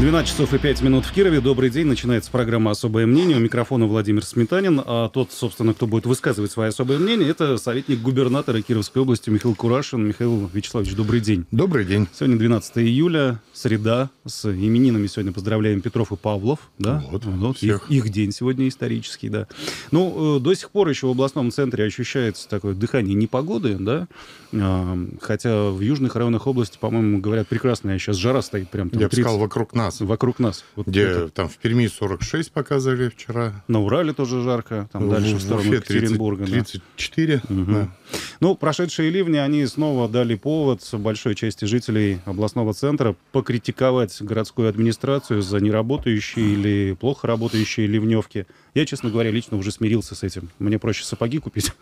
12 часов и 5 минут в Кирове. Добрый день. Начинается программа «Особое мнение». У микрофона Владимир Сметанин. А тот, собственно, кто будет высказывать свое особое мнение, это советник губернатора Кировской области Михаил Курашин. Михаил Вячеславович, добрый день. Добрый день. Сегодня 12 июля, среда. С именинами сегодня поздравляем Петров и Павлов. Да? Вот, вот всех. Их, их день сегодня исторический, да. Ну, э, до сих пор еще в областном центре ощущается такое дыхание непогоды, да. А, хотя в южных районах области, по-моему, говорят, прекрасная сейчас жара стоит прям там Я 30... бы сказал, вокруг нас нас. Вокруг нас. Вот Где это. там в Перми 46 показывали вчера. На Урале тоже жарко, там ну, в, дальше в, сторону Уфе Екатеринбурга. 34. Да. Угу. Да. Ну, прошедшие ливни, они снова дали повод большой части жителей областного центра покритиковать городскую администрацию за неработающие или плохо работающие ливневки. Я, честно говоря, лично уже смирился с этим. Мне проще сапоги купить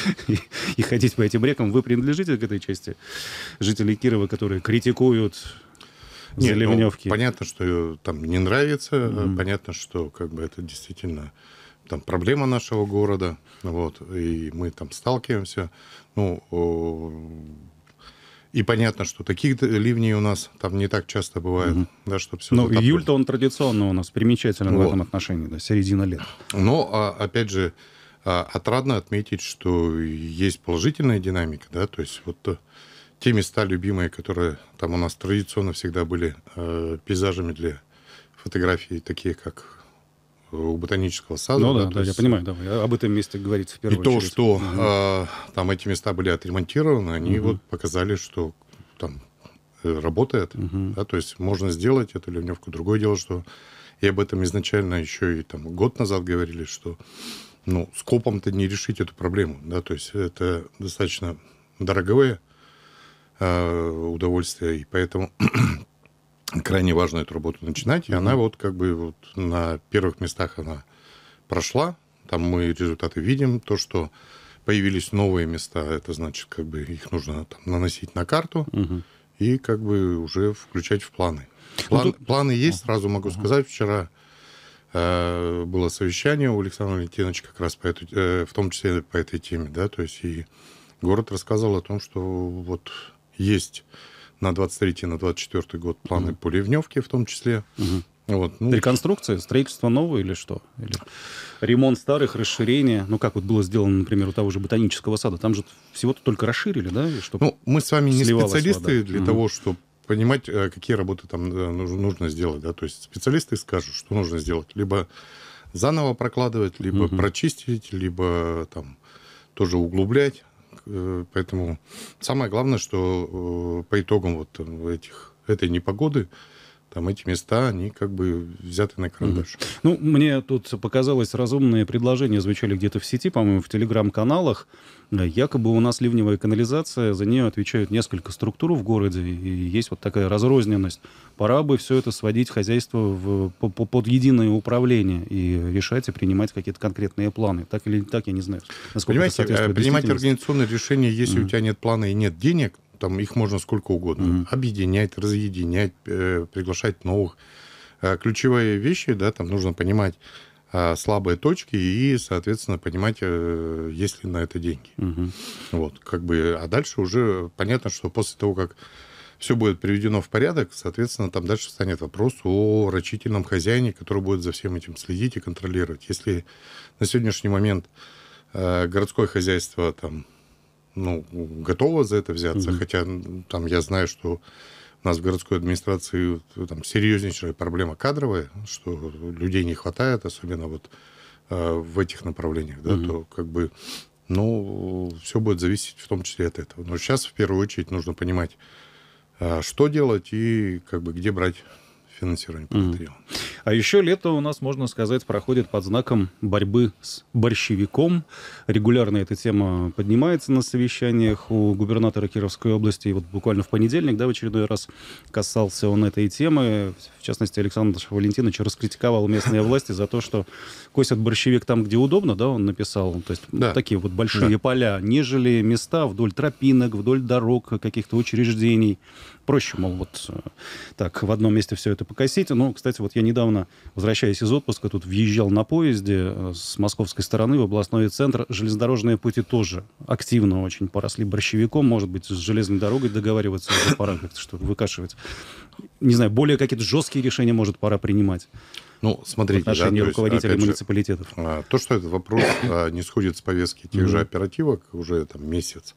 и, и ходить по этим рекам. Вы принадлежите к этой части жителей Кирова, которые критикуют нет, ну, заливневки. Ну, понятно, что там не нравится, mm-hmm. понятно, что как бы это действительно там проблема нашего города, вот, и мы там сталкиваемся. Ну, и понятно, что таких ливней у нас там не так часто бывает, угу. да, чтобы все. Но ну, июль-то он традиционно у нас примечателен вот. в этом отношении, да, середина лета. Но ну, а, опять же а, отрадно отметить, что есть положительная динамика, да, то есть вот э, те места любимые, которые там у нас традиционно всегда были э, пейзажами для фотографий, такие как э, у ботанического сада. Ну да, да, да я есть... понимаю, да, а об этом месте говорит в первую И очередь. то, что угу. э, там эти места были отремонтированы, они угу. вот показали, что там э, работает, угу. да, то есть можно сделать эту ливневку. Другое дело, что и об этом изначально еще и там год назад говорили, что ну, скопом-то не решить эту проблему, да, то есть это достаточно дороговые Э, удовольствие. И поэтому крайне важно эту работу начинать. И она вот как бы вот на первых местах она прошла. Там мы результаты видим. То, что появились новые места, это значит, как бы их нужно там, наносить на карту и как бы уже включать в планы. Ну, План, ну, тут... Планы есть, сразу могу угу. сказать. Вчера э, было совещание у Александра Валентиновича как раз по эту, э, в том числе по этой теме, да, то есть и город рассказал о том, что вот есть на 23 на 24 год планы угу. по Ливневке в том числе. Угу. Вот, ну... Реконструкция, строительство новое или что? Или ремонт старых, расширение? Ну, как вот было сделано, например, у того же ботанического сада. Там же всего-то только расширили, да? Чтобы ну, мы с вами не специалисты вода. для угу. того, чтобы понимать, э, какие работы там э, нужно сделать. Да? То есть специалисты скажут, что нужно сделать. Либо заново прокладывать, либо угу. прочистить, либо там тоже углублять. Э, поэтому самое главное, что э, по итогам вот э, этих, этой непогоды там эти места, они как бы взяты на карандаш. Mm-hmm. Ну, мне тут показалось, разумные предложения звучали где-то в сети, по-моему, в телеграм-каналах. Якобы у нас ливневая канализация, за нее отвечают несколько структур в городе, и есть вот такая разрозненность. Пора бы все это сводить хозяйство в, под единое управление и решать и принимать какие-то конкретные планы. Так или так, я не знаю. Понимаете, э, принимать организационные решения, если mm-hmm. у тебя нет плана и нет денег, там их можно сколько угодно, угу. объединять, разъединять, э, приглашать новых. Э, ключевые вещи, да, там нужно понимать э, слабые точки и, соответственно, понимать, э, есть ли на это деньги. Угу. Вот, как бы, а дальше уже понятно, что после того, как все будет приведено в порядок, соответственно, там дальше станет вопрос о рачительном хозяине, который будет за всем этим следить и контролировать. Если на сегодняшний момент э, городское хозяйство там ну, готова за это взяться, mm-hmm. хотя там я знаю, что у нас в городской администрации э, там серьезнейшая проблема кадровая, что людей не хватает, особенно вот э, в этих направлениях, да, mm-hmm. то как бы, ну, все будет зависеть в том числе от этого. Но сейчас в первую очередь нужно понимать, э, что делать и как бы где брать финансирование по Mm. А еще лето у нас, можно сказать, проходит под знаком борьбы с борщевиком. Регулярно эта тема поднимается на совещаниях у губернатора Кировской области. И вот буквально в понедельник, да, в очередной раз касался он этой темы. В частности, Александр Валентинович раскритиковал местные власти за то, что косят борщевик там, где удобно, да, он написал. То есть да. такие вот большие да. поля, нежели места вдоль тропинок, вдоль дорог, каких-то учреждений, проще, мол, вот э, так, в одном месте все это покосить. Ну, кстати, вот я недавно, возвращаясь из отпуска, тут въезжал на поезде э, с московской стороны в областной центр. Железнодорожные пути тоже активно очень поросли борщевиком. Может быть, с железной дорогой договариваться уже пора как-то что выкашивать. Не знаю, более какие-то жесткие решения, может, пора принимать. Ну, смотрите, в отношении да, руководителей есть, муниципалитетов. Же, а, то, что этот вопрос а, не сходит с повестки тех же оперативок уже там месяц,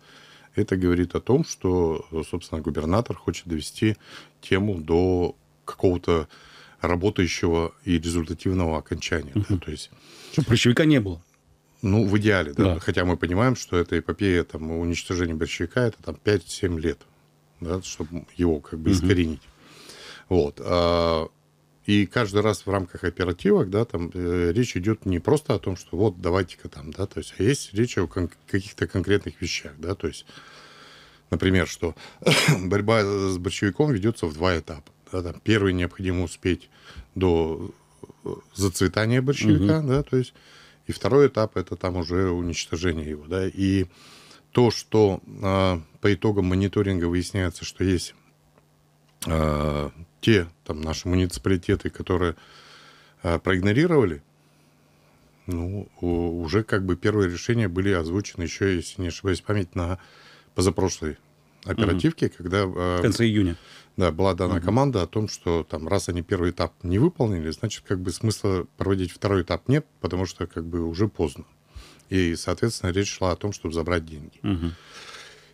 это говорит о том, что, собственно, губернатор хочет довести тему до какого-то работающего и результативного окончания. Угу. Да, то есть... Чтобы прыщевика не было. Ну, в идеале, да. да. Хотя мы понимаем, что эта эпопея там, уничтожения борщевика это там 5-7 лет, да, чтобы его как бы угу. искоренить. Вот. А и каждый раз в рамках оперативок, да, там э, речь идет не просто о том, что вот давайте-ка там, да, то есть, а есть речь о кон- каких-то конкретных вещах, да, то есть, например, что борьба с борщевиком ведется в два этапа. Да, там, первый необходимо успеть до э, зацветания борщевика, угу. да, то есть, и второй этап это там уже уничтожение его, да, и то, что э, по итогам мониторинга выясняется, что есть э, те там, наши муниципалитеты, которые э, проигнорировали, ну, уже как бы первые решения были озвучены еще, если не ошибаюсь, память на позапрошлой оперативке, угу. когда... Э, в конце июня. Да, была дана угу. команда о том, что там, раз они первый этап не выполнили, значит, как бы смысла проводить второй этап нет, потому что как бы уже поздно. И, соответственно, речь шла о том, чтобы забрать деньги. Угу.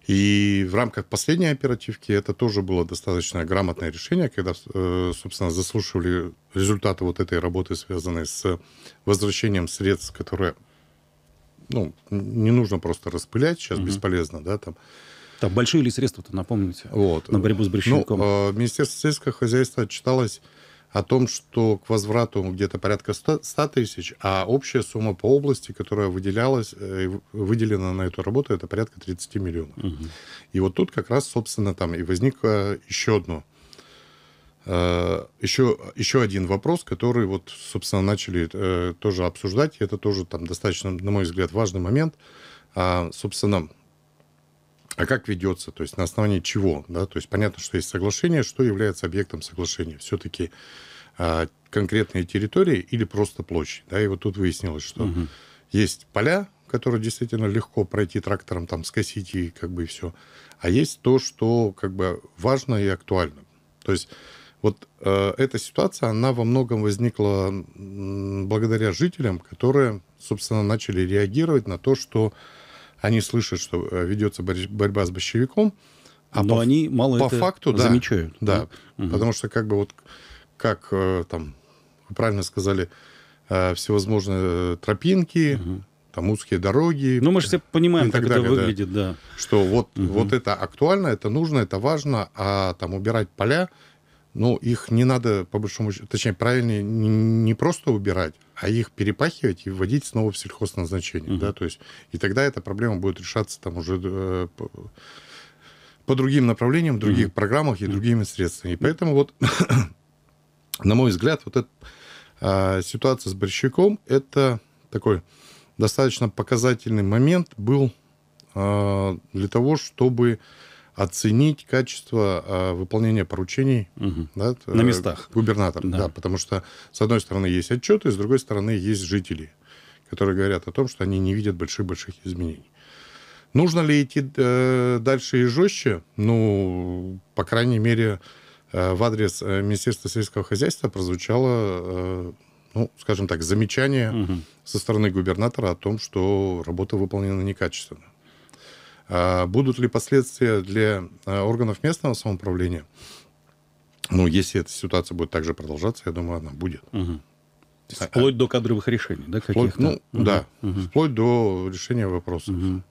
И в рамках последней оперативки это тоже было достаточно грамотное решение, когда, э, собственно, заслушивали результаты вот этой работы, связанной с возвращением средств, которые ну, не нужно просто распылять, сейчас угу. бесполезно, да, там. Там большие ли средства-то, напомните, вот. на борьбу с брещенком? Ну, э, Министерство сельского хозяйства отчиталось о том, что к возврату где-то порядка 100 тысяч, а общая сумма по области, которая выделялась, э, выделена на эту работу, это порядка 30 миллионов. Угу. И вот тут как раз, собственно, там и возникло еще одно э, еще, еще один вопрос, который вот, собственно, начали э, тоже обсуждать. Это тоже там достаточно, на мой взгляд, важный момент. А, собственно, а как ведется, то есть на основании чего, да, то есть понятно, что есть соглашение, что является объектом соглашения, все-таки а, конкретные территории или просто площадь, да, и вот тут выяснилось, что угу. есть поля, которые действительно легко пройти трактором, там, скосить и как бы все, а есть то, что как бы важно и актуально, то есть вот э, эта ситуация, она во многом возникла благодаря жителям, которые, собственно, начали реагировать на то, что они слышат, что э, ведется борьба с большевиком, а Но по, они мало по это факту замечают. Да, да. Угу. потому что как бы вот, как э, там, вы правильно сказали, э, всевозможные тропинки, угу. там узкие дороги. Ну, мы же все понимаем, как далее, это выглядит, да. да. Что вот, угу. вот это актуально, это нужно, это важно, а там убирать поля ну, их не надо, по большому счету, точнее, правильно не просто убирать, а их перепахивать и вводить снова в сельхозназначение, угу. да, то есть, и тогда эта проблема будет решаться там уже э, по, по другим направлениям, в других угу. программах и угу. другими средствами. И поэтому вот, на мой взгляд, вот эта э, ситуация с борщевиком, это такой достаточно показательный момент был э, для того, чтобы оценить качество э, выполнения поручений угу. да, на местах губернатор, Да. да, потому что с одной стороны есть отчеты, с другой стороны есть жители, которые говорят о том, что они не видят больших-больших изменений. Нужно ли идти э, дальше и жестче? Ну, по крайней мере, э, в адрес э, Министерства сельского хозяйства прозвучало, э, ну, скажем так, замечание угу. со стороны губернатора о том, что работа выполнена некачественно. А, будут ли последствия для а, органов местного самоуправления? Ну, если эта ситуация будет также продолжаться, я думаю, она будет. Угу. Вплоть до кадровых решений, да? Вплоть, ну, угу. да. Угу. Вплоть до решения вопроса. Угу.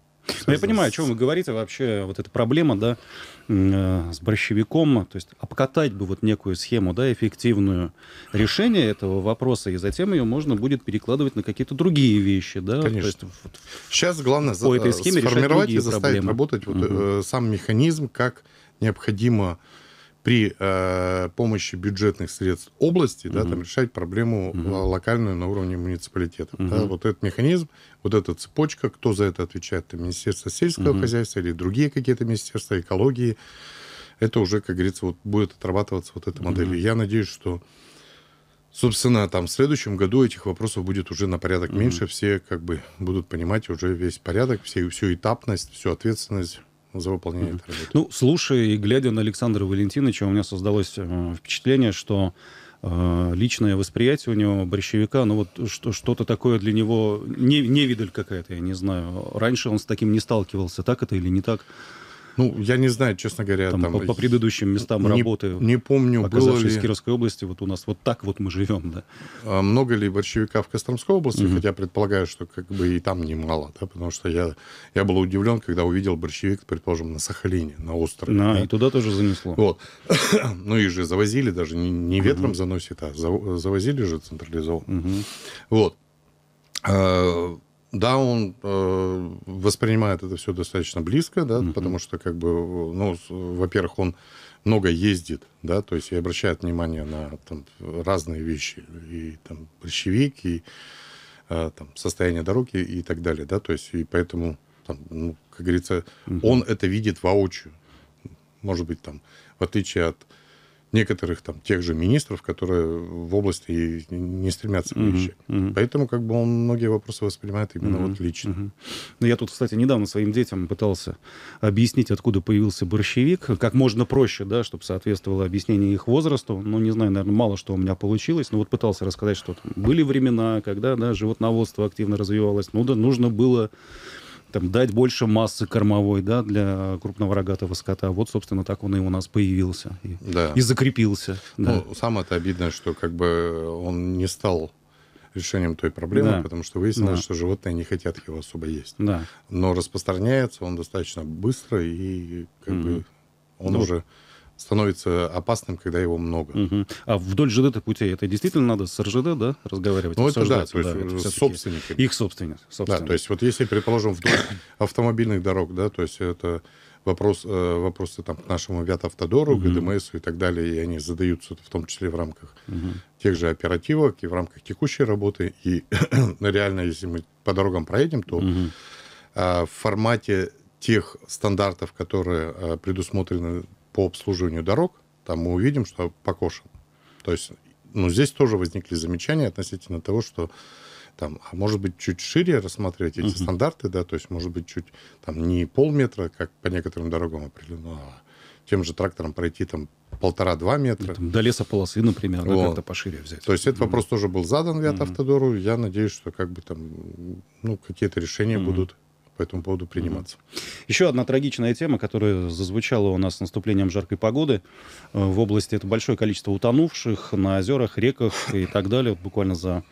Ну, я понимаю, о чем вы говорите вообще, вот эта проблема, да, э, с борщевиком, то есть обкатать бы вот некую схему, да, эффективную решение этого вопроса, и затем ее можно будет перекладывать на какие-то другие вещи, да. Конечно. То есть, вот, Сейчас главное по этой схеме э, сформировать и заставить проблемы. работать вот, угу. сам механизм, как необходимо при э, помощи бюджетных средств области, угу. да, там решать проблему угу. локальную на уровне муниципалитета. Угу. Да, вот этот механизм, вот эта цепочка, кто за это отвечает, это Министерство сельского угу. хозяйства или другие какие-то министерства экологии, это уже, как говорится, вот будет отрабатываться вот эта модель. Угу. Я надеюсь, что Собственно, там в следующем году этих вопросов будет уже на порядок mm меньше. Все как бы будут понимать уже весь порядок, все, всю этапность, всю ответственность за выполнение mm-hmm. этой работы. Ну, слушая и глядя на Александра Валентиновича, у меня создалось э, впечатление, что э, личное восприятие у него борщевика, ну вот что, что-то такое для него, не, не невидаль какая-то, я не знаю. Раньше он с таким не сталкивался, так это или не так? Ну, я не знаю, честно говоря. Там, там по, по предыдущим местам не, работы, не помню, было ли... в Кировской области, вот у нас вот так вот мы живем, да. А много ли борщевика в Костромской области, угу. хотя предполагаю, что как бы и там немало, да, потому что я, я был удивлен, когда увидел борщевик, предположим, на Сахалине, на острове. А, да? и туда тоже занесло. Вот. ну, и же завозили даже, не, не ветром угу. заносит, а завозили же централизованно. Угу. Вот. А, да, он э, воспринимает это все достаточно близко, да, угу. потому что, как бы, ну, во-первых, он много ездит, да, то есть и обращает внимание на там, разные вещи, и там борщевик, и э, там, состояние дороги и так далее, да, то есть и поэтому, там, ну, как говорится, угу. он это видит воочию. Может быть, там, в отличие от некоторых там тех же министров, которые в области не стремятся к вещи. Mm-hmm. Поэтому как бы он многие вопросы воспринимает именно mm-hmm. вот лично. Mm-hmm. Ну, я тут, кстати, недавно своим детям пытался объяснить, откуда появился борщевик, как можно проще, да, чтобы соответствовало объяснение их возрасту. Ну, не знаю, наверное, мало что у меня получилось, но вот пытался рассказать, что там были времена, когда, да, животноводство активно развивалось, ну, да, нужно было там, дать больше массы кормовой да, для крупного рогатого скота. Вот, собственно, так он и у нас появился и, да. и закрепился. Ну, да. Ну, самое-то обидное, что как бы он не стал решением той проблемы, да. потому что выяснилось, да. что животные не хотят его особо есть. Да. Но распространяется он достаточно быстро и как mm-hmm. бы он ну, уже... Вот становится опасным, когда его много. Угу. А вдоль ЖД-то путей это действительно надо с РЖД, да, разговаривать? Ну, это да, то есть да, это собственники. Их собственник, собственник. Да, то есть вот если, предположим, вдоль автомобильных дорог, да, то есть это вопрос, э, вопросы там, к нашему Вятавтодору, угу. ГДМС и так далее, и они задаются в том числе в рамках угу. тех же оперативок и в рамках текущей работы. И реально, если мы по дорогам проедем, то угу. а, в формате тех стандартов, которые а, предусмотрены по обслуживанию дорог, там мы увидим, что покошен. То есть, ну, здесь тоже возникли замечания относительно того, что там, а может быть, чуть шире рассматривать эти uh-huh. стандарты, да, то есть, может быть, чуть там не полметра, как по некоторым дорогам определено, а тем же трактором пройти там полтора-два метра. Там, до лесополосы, например, вот. да, как-то пошире взять. То есть этот mm-hmm. вопрос тоже был задан Виат Я надеюсь, что как бы там ну, какие-то решения mm-hmm. будут по этому поводу приниматься. Еще одна трагичная тема, которая зазвучала у нас с наступлением жаркой погоды э, в области, это большое количество утонувших на озерах, реках и так далее, буквально за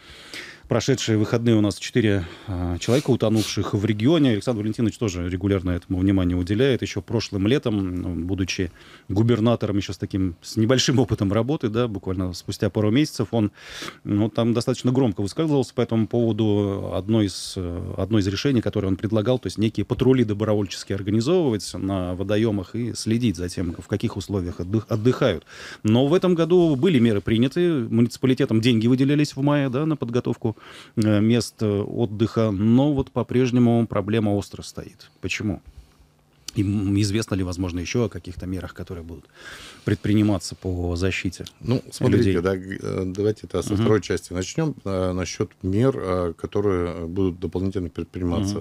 прошедшие выходные у нас четыре а, человека, утонувших в регионе. Александр Валентинович тоже регулярно этому внимание уделяет. Еще прошлым летом, ну, будучи губернатором еще с таким, с небольшим опытом работы, да, буквально спустя пару месяцев, он ну, там достаточно громко высказывался по этому поводу. Одно из, э, одно из решений, которое он предлагал, то есть некие патрули добровольческие организовывать на водоемах и следить за тем, в каких условиях отдыхают. Но в этом году были меры приняты. Муниципалитетам деньги выделялись в мае да, на подготовку Э, мест э, отдыха, но вот по-прежнему проблема остро стоит. Почему? Им известно ли, возможно, еще о каких-то мерах, которые будут предприниматься по защите? Ну, смотрите, людей? Да, э, давайте это со угу. второй части начнем насчет мер, которые будут дополнительно предприниматься.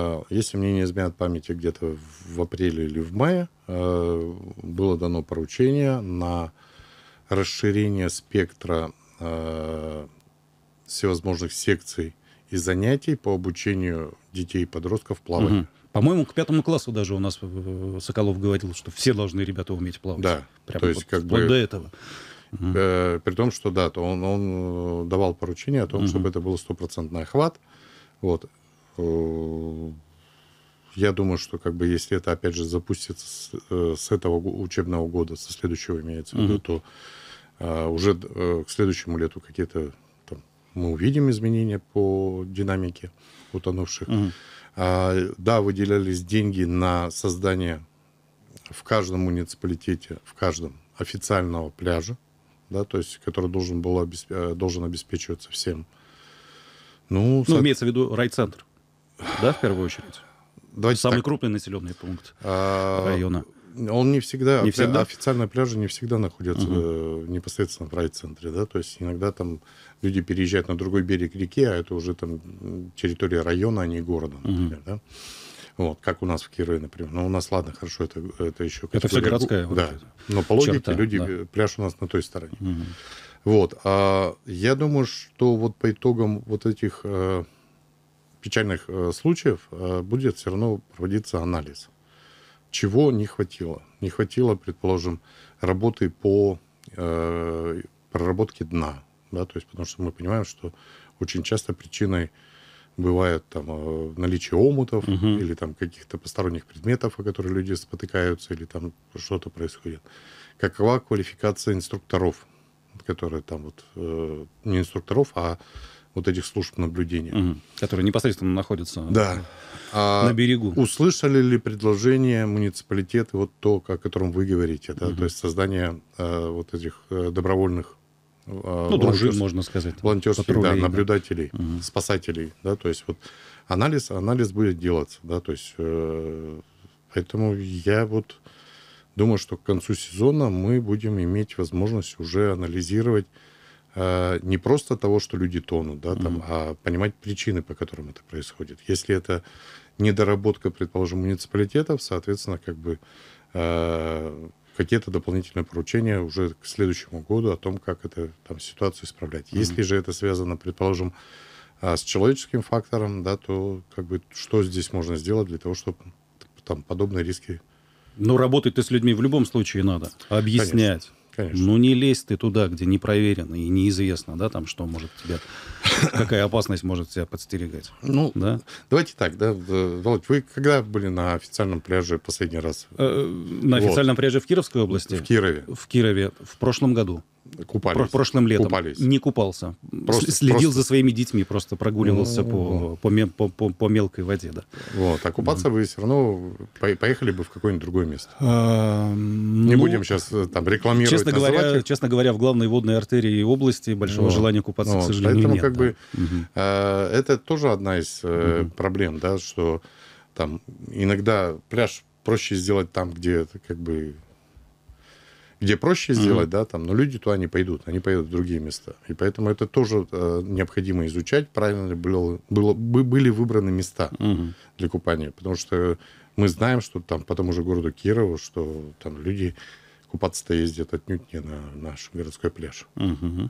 Угу. если мне не изменят памяти, где-то в апреле или в мае было дано поручение на расширение спектра всевозможных секций и занятий по обучению детей и подростков плаванию. Угу. По-моему, к пятому классу даже у нас э, Соколов говорил, что все должны ребята уметь плавать. Да, Прямо то есть вот, как бы... до этого. Э, при том, что да, то он, он э, давал поручение о том, угу. чтобы это был стопроцентный охват. Вот. Э, я думаю, что как бы если это опять же запустится с, с этого учебного года, со следующего имеется в виду, угу. то э, уже к следующему лету какие-то мы увидим изменения по динамике утонувших. Угу. А, да, выделялись деньги на создание в каждом муниципалитете, в каждом официального пляжа, да, то есть который должен, был обесп... Э, должен обеспечиваться всем. Ну, ну со... имеется в виду райцентр, да, в первую очередь? Давайте Самый так. крупный населенный пункт а... района. Он не всегда, не всегда? официальные пляжи не всегда находятся угу. непосредственно в райцентре, да, то есть иногда там люди переезжают на другой берег реки, а это уже там территория района, а не города, например, угу. да. Вот, как у нас в Кирове, например. Но ну, у нас, ладно, хорошо, это, это еще... Это все городская. Да. Но по логике черта, люди, да. Э, пляж у нас на той стороне. Угу. Вот. А я думаю, что вот по итогам вот этих э, печальных случаев будет все равно проводиться анализ чего не хватило? Не хватило, предположим, работы по э, проработке дна, да, то есть потому что мы понимаем, что очень часто причиной бывает там э, наличие омутов угу. или там каких-то посторонних предметов, о которых люди спотыкаются или там что-то происходит. Какова квалификация инструкторов, которые там вот э, не инструкторов, а вот этих служб наблюдения. Угу. Которые непосредственно находятся да. А на берегу. услышали ли предложение муниципалитеты, вот то, о котором вы говорите, да, угу. то есть создание э, вот этих э, добровольных э, ну, дружин, можно сказать. Волонтерских, да, наблюдателей, да. спасателей, да, то есть вот анализ, анализ будет делаться, да, то есть э, поэтому я вот думаю, что к концу сезона мы будем иметь возможность уже анализировать Э, не просто того, что люди тонут, да, там, mm-hmm. а понимать причины, по которым это происходит. Если это недоработка, предположим, муниципалитетов, соответственно, как бы э, какие-то дополнительные поручения уже к следующему году о том, как эту там, ситуацию исправлять. Mm-hmm. Если же это связано, предположим, а, с человеческим фактором, да, то как бы что здесь можно сделать для того, чтобы там подобные риски ну, работать-то с людьми в любом случае надо. Объяснять. Конечно. Ну, не лезь ты туда, где не проверено и неизвестно, да, там, что может тебя, какая опасность может тебя подстерегать. Ну, да? давайте так, да, э, Володь, вы когда были на официальном пляже последний раз? Э, на официальном пляже в Кировской области? В Кирове. В Кирове, в прошлом году. Купались. Про прошлым летом. Купались. Не купался. Просто, Следил просто... за своими детьми, просто прогуливался ну, по, да. по, по, по мелкой воде, да. Вот, а купаться да. вы все равно поехали бы в какое-нибудь другое место. А, Не ну, будем сейчас э, там рекламировать. Честно говоря, честно говоря, в главной водной артерии области большого вот. желания купаться, вот. к сожалению, Поэтому, нет. как да. бы, угу. э, это тоже одна из э, угу. проблем, да, что там иногда пляж проще сделать там, где это как бы где проще сделать, mm-hmm. да, там, но люди туда не пойдут, они пойдут в другие места. И поэтому это тоже э, необходимо изучать, правильно ли было, было, были выбраны места mm-hmm. для купания. Потому что мы знаем, что там потом уже городу Кирову, что там люди купаться-то ездят отнюдь не на наш городской пляж. Mm-hmm.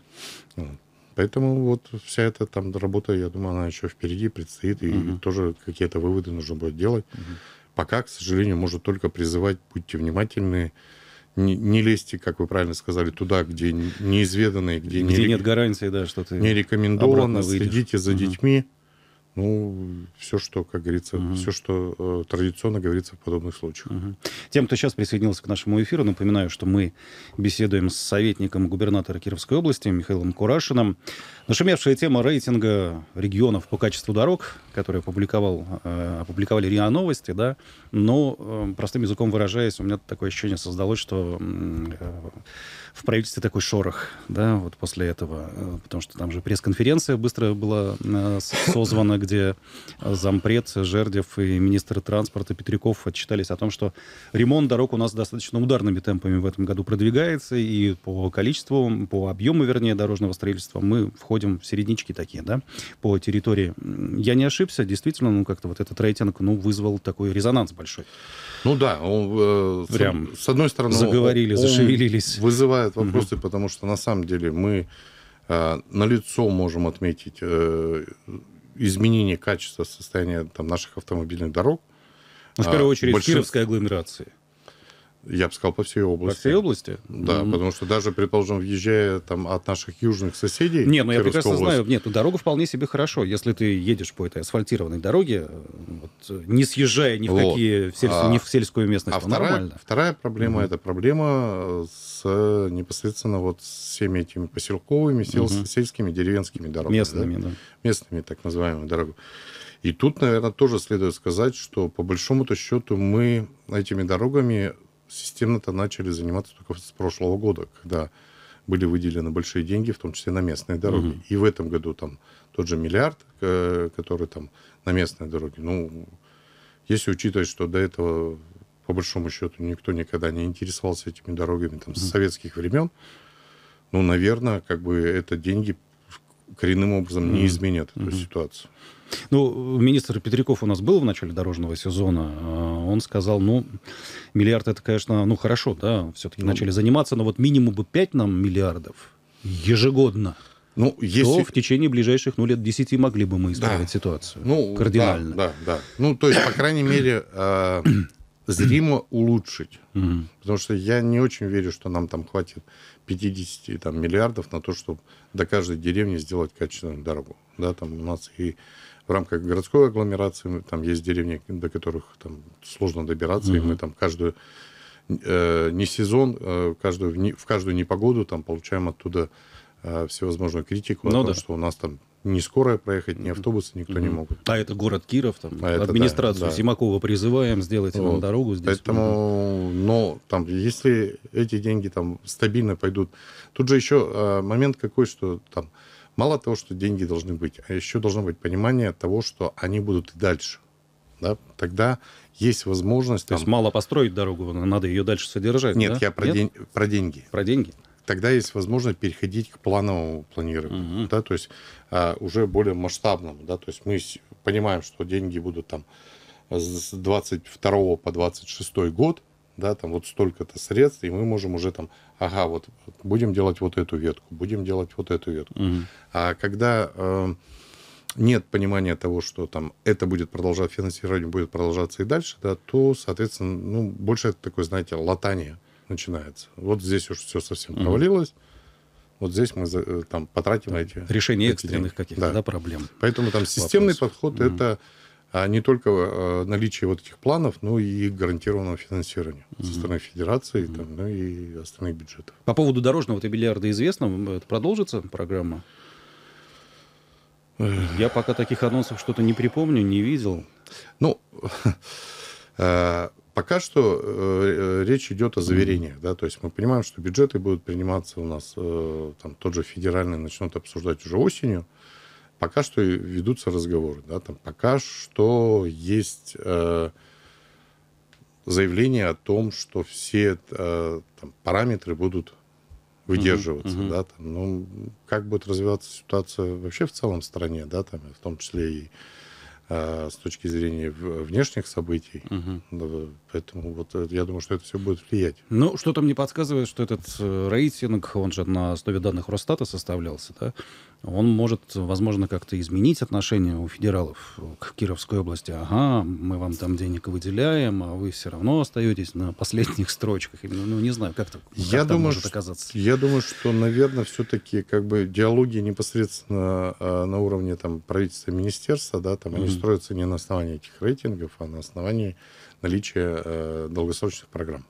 Вот. Поэтому вот вся эта там работа, я думаю, она еще впереди предстоит, и угу. тоже какие-то выводы нужно будет делать. Угу. Пока, к сожалению, можно только призывать, будьте внимательны, не, не лезьте, как вы правильно сказали, туда, где неизведанно, где, где не, нет гарантии, да, что ты не рекомендовано, следите за угу. детьми, ну, все, что, как говорится, Uh -huh. все, что э, традиционно говорится в подобных случаях. Uh -huh. Тем, кто сейчас присоединился к нашему эфиру, напоминаю, что мы беседуем с советником губернатора Кировской области Михаилом Курашиным. Нашумевшая тема рейтинга регионов по качеству дорог, который опубликовал, э, опубликовали РИА Новости, да, но, э, простым языком выражаясь, у меня такое ощущение создалось, что э, в правительстве такой шорох, да, вот после этого, э, потому что там же пресс-конференция быстро была э, созвана, где зампред Жердев и министр транспорта Петряков отчитались о том, что ремонт дорог у нас достаточно ударными темпами в этом году продвигается, и по количеству, по объему, вернее, дорожного строительства мы входим в середнички такие, да, по территории. Я не ошибся, действительно, ну, как-то вот этот рейтинг, ну, вызвал такой резонанс большой. Ну да, он, э, Прям с, с одной стороны... Заговорили, он зашевелились. Вызывает вопросы, угу. потому что на самом деле мы э, на лицо можем отметить э, изменение качества состояния там, наших автомобильных дорог. Ну, в первую а, очередь, большин... Кировской агломерации. Я бы сказал, по всей области. По всей области? Да, mm-hmm. потому что даже, предположим, въезжая там от наших южных соседей... Не, ну я прекрасно область... знаю, нет, ну, дорога вполне себе хорошо. Если ты едешь по этой асфальтированной дороге, э, вот, не съезжая ни в, вот. какие, в, сельс... а... ни в сельскую местность, а вторая, нормально. Вторая проблема mm-hmm. — это проблема э, с непосредственно вот с всеми этими поселковыми, сел... mm-hmm. сельскими, деревенскими дорогами. Местными, да? да. Местными, так называемыми дорогами. И тут, наверное, тоже следует сказать, что по большому-то счету мы этими дорогами системно-то начали заниматься только с прошлого года, когда были выделены большие деньги, в том числе на местные дороги. Угу. И в этом году там тот же миллиард, э, который там на местные дороги. Ну, если учитывать, что до этого по большому счету никто никогда не интересовался этими дорогами там, угу. с советских времен, ну, наверное, как бы это деньги коренным образом угу. не изменят угу. эту ситуацию. Ну, министр Петряков у нас был в начале дорожного сезона. А он сказал, ну, миллиард это, конечно, ну, хорошо, да, все-таки ну, начали заниматься, но вот минимум бы 5 нам миллиардов ежегодно. Ну, если... то в течение ближайших ну, лет 10 могли бы мы исправить да. ситуацию ну, кардинально. Да, да, да. Ну, то есть, по крайней мере, а, зримо улучшить. Потому что я не очень верю, что нам там хватит 50 там, миллиардов на то, чтобы до каждой деревни сделать качественную дорогу. Да, там у нас и в рамках городской агломерации, там есть деревни, до которых там сложно добираться, угу. и мы там каждую э, не сезон, э, каждую, не, в каждую непогоду там получаем оттуда э, всевозможную критику ну, о том, что у нас там не скорая проехать, ни автобусы никто mm-hmm. не могут. А это город Киров, там, а администрацию это, да, Симакова призываем, сделать вот. нам дорогу здесь. Поэтому, но там, если эти деньги там стабильно пойдут, тут же еще э, момент какой, что там Мало того, что деньги должны быть, а еще должно быть понимание того, что они будут и дальше. Да? Тогда есть возможность... То там... есть мало построить дорогу, надо ее дальше содержать, Нет, да? я про, Нет? День... про деньги. Про деньги? Тогда есть возможность переходить к плановому планированию, угу. да, то есть а, уже более масштабному, да, то есть мы понимаем, что деньги будут там с 22 по 26 год, да, там вот столько-то средств, и мы можем уже там, ага, вот будем делать вот эту ветку, будем делать вот эту ветку. Угу. А когда э, нет понимания того, что там это будет продолжать, финансирование будет продолжаться и дальше, да, то, соответственно, ну, больше это такое, знаете, латание начинается. Вот здесь уж все совсем угу. провалилось, вот здесь мы э, там потратим эти... Решение эти экстренных каких-то да. Да, проблем. Поэтому там системный Вопрос. подход угу. это а не только э, наличие вот этих планов, но и гарантированного финансирования mm-hmm. со стороны федерации mm-hmm. там, ну, и остальных бюджетов. По поводу дорожного это миллиарда известно, это продолжится программа? Я пока таких анонсов что-то не припомню, не видел. Ну, э, пока что э, речь идет о заверениях, да, то есть мы понимаем, что бюджеты будут приниматься у нас, там тот же федеральный начнут обсуждать уже осенью, пока что ведутся разговоры, да, там пока что есть э, заявление о том, что все э, там, параметры будут выдерживаться, uh-huh, да, там, ну, как будет развиваться ситуация вообще в целом в стране, да, там, в том числе и э, с точки зрения внешних событий, uh-huh. да, поэтому вот э, я думаю, что это все будет влиять. Ну, что-то мне подсказывает, что этот э, рейтинг, он же на основе данных Росстата составлялся, да, он может, возможно, как-то изменить отношение у федералов к Кировской области. Ага, мы вам там денег выделяем, а вы все равно остаетесь на последних строчках. Ну, не знаю, как, так, я думаю, может что, оказаться. Я думаю, что, наверное, все-таки как бы диалоги непосредственно а, на уровне там, правительства министерства, да, там mm-hmm. они строятся не на основании этих рейтингов, а на основании наличия э, долгосрочных программ.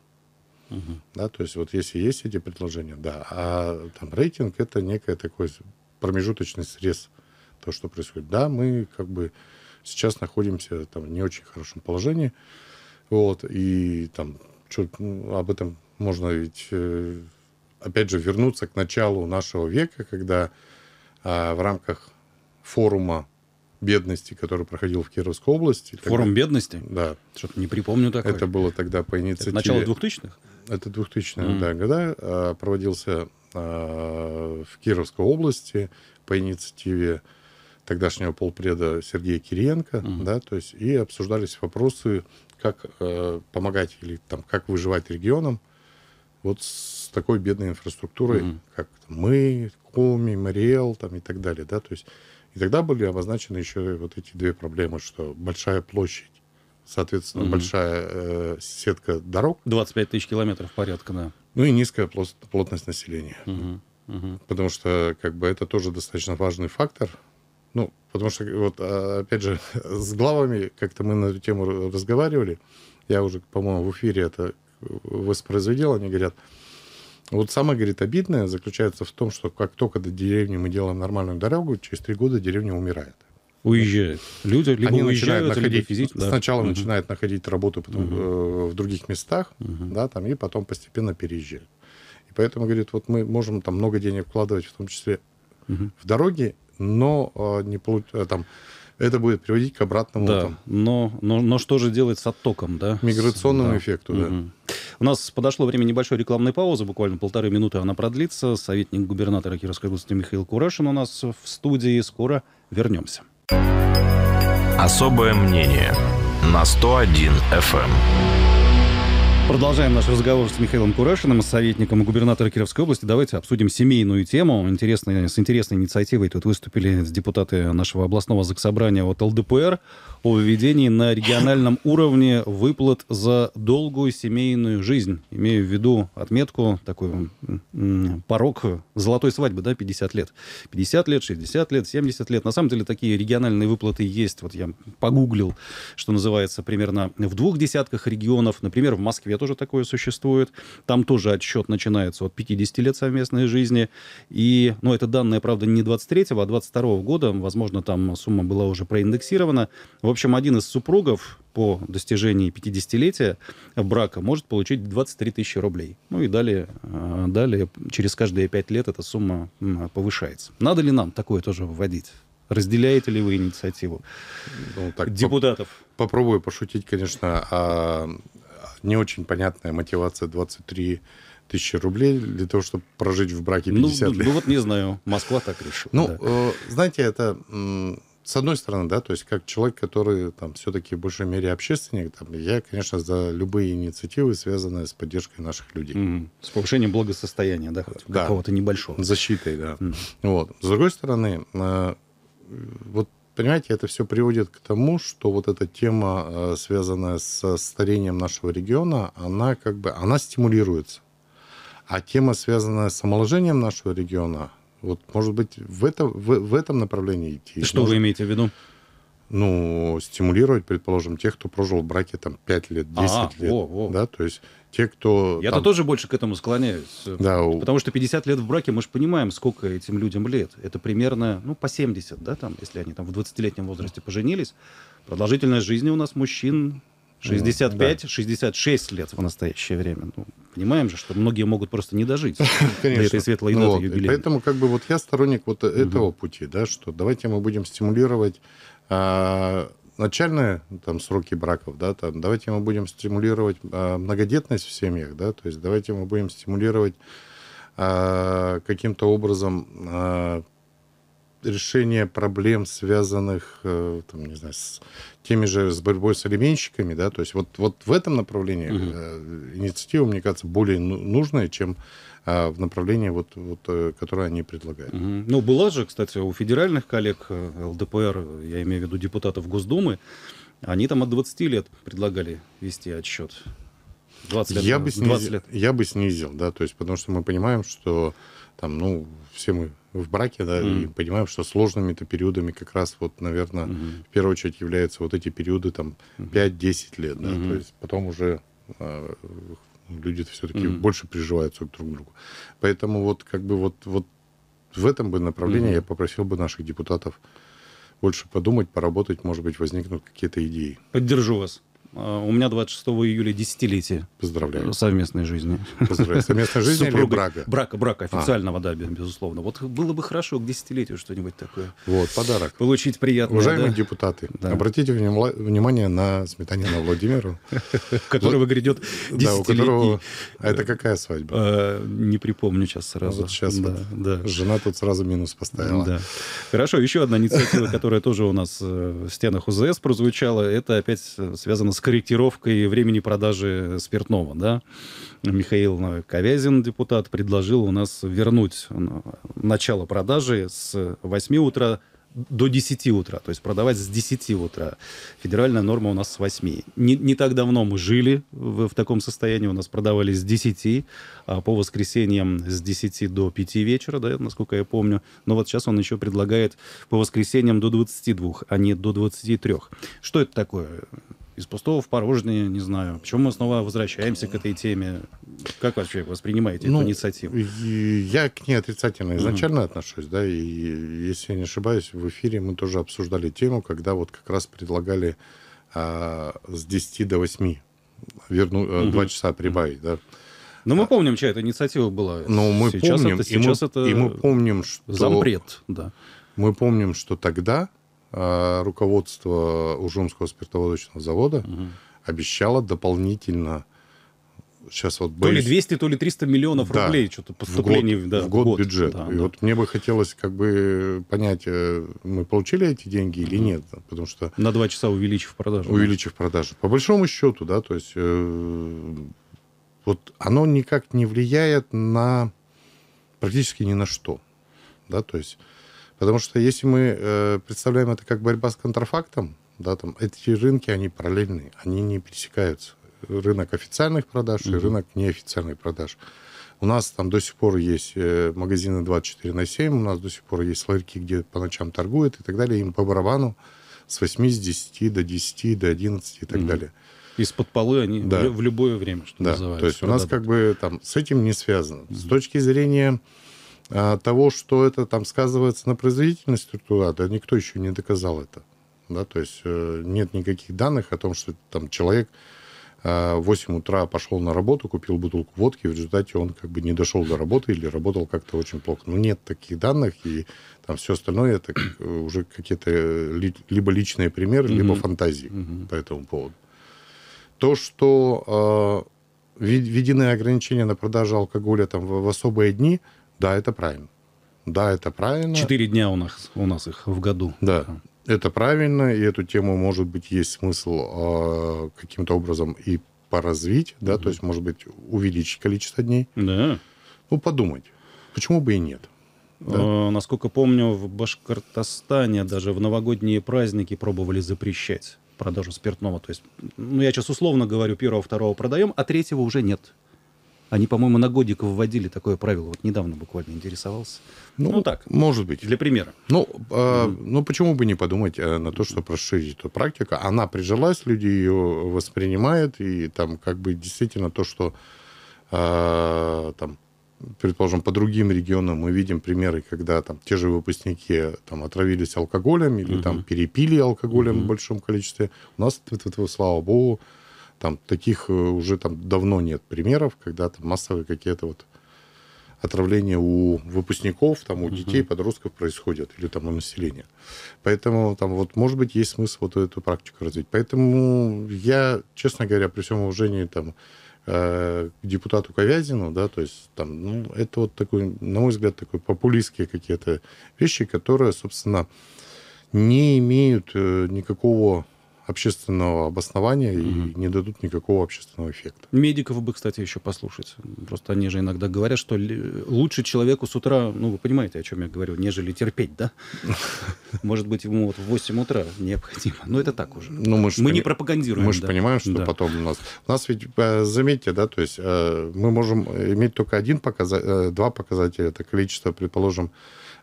Угу. Да, то есть вот если есть эти предложения, да, а там рейтинг это некое такое промежуточный срез того, что происходит. Да, мы как бы сейчас находимся там, в не очень хорошем положении, вот, и там что, ну, об этом можно ведь, э, опять же, вернуться к началу нашего века, когда э, в рамках форума бедности, который проходил в Кировской области. Форум тогда, бедности? Да. Что-то не припомню такое. Это было тогда по инициативе... Это начало 2000-х? Это 2000-е, mm. да, года. А, проводился Э, в Кировской области по инициативе тогдашнего полпреда Сергея Кириенко, угу. да, то есть и обсуждались вопросы, как э, помогать или там как выживать регионам вот с такой бедной инфраструктурой, угу. как там, мы, Коми, Мариэл там и так далее, да, то есть и тогда были обозначены еще вот эти две проблемы, что большая площадь соответственно, угу. большая э, сетка дорог. 25 тысяч километров порядка, да. Ну и низкая плотность населения. Угу. Угу. Потому что, как бы, это тоже достаточно важный фактор. Ну, потому что, вот, а, опять же, с главами как-то мы на эту тему разговаривали. Я уже, по-моему, в эфире это воспроизводил. Они говорят, вот самое, говорит, обидное заключается в том, что как только до деревни мы делаем нормальную дорогу, через три года деревня умирает уезжают. Люди либо Они уезжают, находить, либо физически... Да. Сначала угу. начинают находить работу потом, угу. э, в других местах, угу. да, там, и потом постепенно переезжают. И поэтому, говорит, вот мы можем там много денег вкладывать, в том числе угу. в дороги, но э, не получ... Э, там, это будет приводить к обратному. Да, но, но, но что же делать с оттоком, да? Миграционному да. эффекту, угу. да. У нас подошло время небольшой рекламной паузы, буквально полторы минуты она продлится. Советник губернатора Кировской области Михаил Курашин у нас в студии. Скоро вернемся. Особое мнение на 101 FM. Эм. Продолжаем наш разговор с Михаилом Курашиным, советником губернатора Кировской области. Давайте обсудим семейную тему. Интересная, с интересной инициативой тут выступили депутаты нашего областного заксобрания от ЛДПР о введении на региональном уровне выплат за долгую семейную жизнь. Имею в виду отметку, такой порог золотой свадьбы, да, 50 лет. 50 лет, 60 лет, 70 лет. На самом деле такие региональные выплаты есть. Вот я погуглил, что называется, примерно в двух десятках регионов. Например, в Москве тоже такое существует. Там тоже отсчет начинается от 50 лет совместной жизни. И, ну, это данные, правда, не 23-го, а 22 -го года. Возможно, там сумма была уже проиндексирована. В общем, один из супругов по достижении 50-летия брака может получить 23 тысячи рублей. Ну и далее, э, далее через каждые 5 лет эта сумма повышается. Надо ли нам такое тоже вводить? Разделяете ли вы инициативу ну, так, депутатов? По попробую пошутить, конечно. А не очень понятная мотивация 23 тысячи рублей для того, чтобы прожить в браке 50 ну, ну, лет. Ну вот не знаю, Москва так решила. Ну, да. Э, знаете, это с одной стороны, да, то есть как человек, который там все-таки в большей мере общественник, там, я, конечно, за любые инициативы, связанные с поддержкой наших людей. Mm-hmm. С повышением благосостояния, да, хоть да. какого-то небольшого. Защитой, да. Mm-hmm. Вот. С другой стороны, э, вот понимаете, это все приводит к тому, что вот эта тема, э, связанная с старением нашего региона, она как бы, она стимулируется. А тема, связанная с омоложением нашего региона, вот, может быть, в этом, в, в этом направлении идти. Что может, вы имеете в виду? Ну, стимулировать, предположим, тех, кто прожил в браке там 5 лет, 10 а, лет. О, о. Да, то есть те, кто... Я-то там... тоже больше к этому склоняюсь. Да, потому что 50 лет в браке, мы же понимаем, сколько этим людям лет. Это примерно, ну, по 70, да, там, если они там в 20-летнем возрасте поженились. Продолжительность жизни у нас мужчин 65, да. 66 лет в настоящее время. Ну, понимаем же, что многие могут просто не дожить Конечно. до этой светлой даты вот. юбилея. Поэтому как бы вот я сторонник вот э, этого угу. пути, да, что давайте мы будем стимулировать а, начальные ну, там сроки браков, да, там давайте мы будем стимулировать а, многодетность в семьях, да, то есть давайте мы будем стимулировать а, каким-то образом а, решение проблем, связанных э, там, не знаю, с теми же, с борьбой с алименщиками, да, то есть вот, вот в этом направлении угу. инициатива, мне кажется, более ну, нужная, чем а, в направлении, вот, вот, э, которое они предлагают. Угу. Ну, была же, кстати, у федеральных коллег ЛДПР, я имею в виду депутатов Госдумы, они там от 20 лет предлагали вести отсчет. 20 лет. Я бы снизил, лет. Я бы снизил да, то есть потому что мы понимаем, что там, ну, все мы в браке, да, mm. и понимаем, что сложными-то периодами как раз вот, наверное, mm-hmm. в первую очередь являются вот эти периоды там 5-10 лет, да, mm-hmm. то есть потом уже э, а, люди все-таки mm-hmm. больше приживаются друг к другу. Поэтому вот как бы вот, вот в этом бы направлении mm-hmm. я попросил бы наших депутатов больше подумать, поработать, может быть, возникнут какие-то идеи. Поддержу вас. А, у меня 26 июля десятилетие. Поздравляю. Совместной жизни. Поздравляю. Совместной жизни или брака? Брака, брака, официального, а. да, безусловно. Вот было бы хорошо к десятилетию что-нибудь такое. Вот, подарок. Получить приятное. Уважаемые да? депутаты, да. обратите внимание на сметание на Владимиру. Которого грядет десятилетний. А это какая свадьба? А, не припомню сейчас сразу. Вот сейчас жена тут сразу минус поставила. Хорошо, еще одна инициатива, которая тоже у нас э, в стенах УЗС прозвучала, это опять связано с корректировкой времени продажи спиртного. Да? Михаил Ковязин, депутат, предложил у нас вернуть э, начало продажи с 8 утра до 10 утра, то есть продавать с 10 утра. Федеральная норма у нас с 8. Не, не так давно мы жили в, в таком состоянии, у нас продавали с 10, а по воскресеньям с 10 до 5 вечера, да, насколько я помню. Но вот сейчас он еще предлагает по воскресеньям до 22, а не до 23. Что это такое? из пустого в порожнее, не знаю. Почему мы снова возвращаемся к этой теме? Как вообще воспринимаете ну, эту инициативу? Я к ней отрицательно изначально mm-hmm. отношусь, да, и если я не ошибаюсь, в эфире мы тоже обсуждали тему, когда вот как раз предлагали а, с 10 до 8 верну, mm-hmm. Э, 2 часа прибавить, mm-hmm. да. Но ну, мы а помним, чья эта инициатива была. Но ну, мы сейчас помним, это, сейчас и мы, это и мы помним, что... Зампред, да. Мы помним, что тогда Э, руководство Ужумского спиртоводочного завода угу. обещало дополнительно сейчас вот боюсь, то ли 200, то ли 300 миллионов да, рублей что-то поступлений в год, да, в год, год. бюджет. Да, и да. вот мне бы хотелось как бы понять, э, мы получили эти деньги или нет, потому что на два часа увеличив продажу. Увеличив да. продажу. По большому счету, да, то есть э, вот оно никак не влияет на практически ни на что, да, то есть Потому что если мы э, представляем это как борьба с контрафактом, да, там эти рынки, они параллельны, они не пересекаются. Рынок официальных продаж mm-hmm. и рынок неофициальных продаж. У нас там до сих пор есть э, магазины 24 на 7, у нас до сих пор есть ларьки, где по ночам торгуют и так далее, им по барабану с 8, с 10 до 10, до 11 и так mm-hmm. далее. Из-под полы они да. в любое время, что да. называется. То есть продадут. у нас как бы там с этим не связано. Mm-hmm. С точки зрения а того, что это там сказывается на производительности труда, да никто еще не доказал это. Да, то есть э, нет никаких данных о том, что там человек а, в 8 утра пошел на работу, купил бутылку водки, в результате он как бы не дошел до работы или работал как-то очень плохо. Ну, нет таких данных, и там все остальное это э, уже какие-то э, ли, либо личные примеры, mm-hmm. либо фантазии mm-hmm. по этому поводу. То, что э, введены ограничения на продажу алкоголя там, в, в особые дни, да, это правильно. Да, это правильно. Четыре дня у нас, у нас их в году. Да, это правильно, и эту тему, может быть, есть смысл э, каким-то образом и поразвить, да, mm то есть, может быть, увеличить количество дней. Да. Ну, подумать, почему бы и нет. Да. Э, насколько помню, в Башкортостане даже в новогодние праздники пробовали запрещать продажу спиртного. То есть, ну, я сейчас условно говорю, первого-второго продаем, а третьего уже нет. Они, по-моему, на годик вводили такое правило. Вот недавно буквально интересовался. Ну, ну так. Может быть. Для примера. Ну, э, ну, почему бы не подумать э, на то, чтобы расширить эту практику? Она прижилась, люди ее воспринимают, и там как бы действительно то, что э, там предположим, по другим регионам мы видим примеры, когда там те же выпускники э, там отравились алкоголем или угу. там перепили алкоголем угу. в большом количестве. У нас, слава богу, там таких э, уже там давно нет примеров, когда там массовые какие-то вот отравления у выпускников, там, у детей, угу. подростков происходят, или там у населения. Поэтому там вот, может быть, есть смысл вот эту практику развить. Поэтому я, честно говоря, при всем уважении там, э, к депутату Ковязину, да, то есть там, ну, это вот такой, на мой взгляд, такой популистские какие-то вещи, которые, собственно, не имеют э, никакого общественного обоснования угу. и не дадут никакого общественного эффекта. Медиков бы, кстати, еще послушать. Просто они же иногда говорят, что лучше человеку с утра, ну, вы понимаете, о чем я говорю, нежели терпеть, да? Может быть, ему вот в 8 утра необходимо. Но ну, это так уже. Ну, мы мы не пропагандируем. Мы же да. понимаем, что да. потом у нас... У нас ведь, э, заметьте, да, то есть э, мы можем иметь только один показатель, э, два показателя. Это количество, предположим,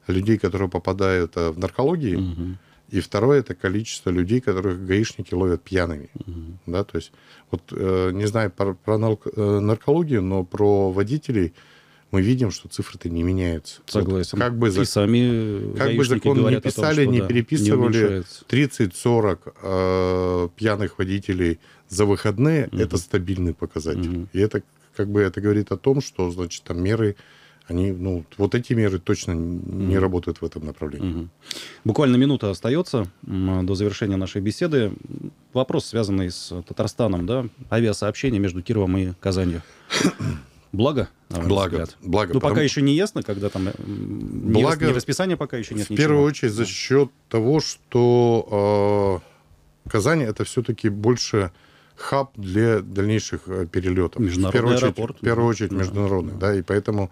людей, которые попадают в наркологии, угу и второе это количество людей, которых гаишники ловят пьяными. Угу. Да, то есть, вот э, не знаю про, про э, наркологию, но про водителей мы видим, что цифры-то не меняются. Согласен. Вот как бы, и сами как бы закон не писали, том, не да, переписывали, не 30-40 э, пьяных водителей за выходные угу. это стабильный показатель. Угу. И это как бы это говорит о том, что значит там меры они, ну, вот эти меры точно не работают в этом направлении. mm Буквально минута остается до завершения нашей беседы. Вопрос, связанный с Татарстаном, да, авиасообщение между Кировом и Казанью. Благо? Благо, благо. Ну, потому... пока еще не ясно, когда там... Э, благо... Не расписание пока еще нет. В ничего. первую очередь за счет того, что э, Казань это все-таки больше хаб для дальнейших э, перелетов. Международный в первую очередь, аэропорт. В первую очередь международный, да, да и поэтому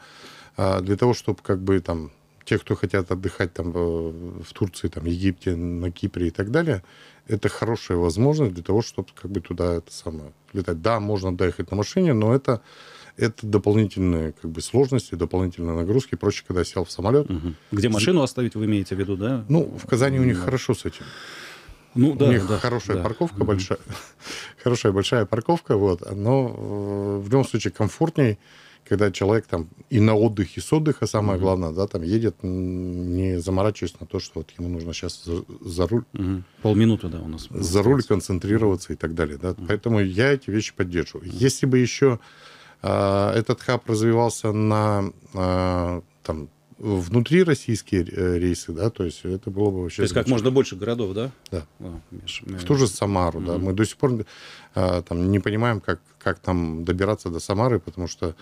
а для того, чтобы как бы там те, кто хотят отдыхать там э, в Турции, там Египте, на Кипре и так далее, это хорошая возможность для того, чтобы как бы туда это самое летать. Да, можно доехать на машине, но это это дополнительные как бы сложности, дополнительные нагрузки и прочее, когда сел в самолет. Угу. Где машину оставить, вы имеете в виду, да? Ну, в Казани у них да. хорошо с этим. Ну, да, у них да, хорошая да. парковка угу. большая, хорошая большая парковка, вот, но э, в любом случае комфортней когда человек там и на отдых, и с отдыха, самое mm главное, да, там едет, не заморачиваясь на то, что вот ему нужно сейчас за, за руль... Mm-hmm. Полминуты, да, у нас. Э, за руль концентрироваться и так далее, да. mm Поэтому я эти вещи поддерживаю. mm Если бы еще э, а, этот хаб развивался на, э, там, внутри российские э, рейсы, да, то есть это было бы вообще... То есть как можно больше городов, да? Да. О, а, Миш, В ту же Самару, mm да. Мы до сих пор э, там не понимаем, как, как там добираться до Самары, потому что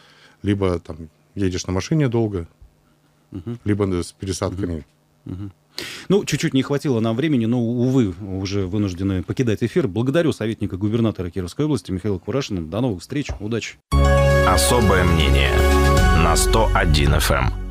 либо там едешь на машине долго, угу. либо э, с пересадками. Угу. Ну, чуть-чуть не хватило нам времени, но, увы, уже вынуждены покидать эфир. Благодарю советника губернатора Кировской области Михаила Курашина. До новых встреч. Удачи. Особое мнение на 101 FM.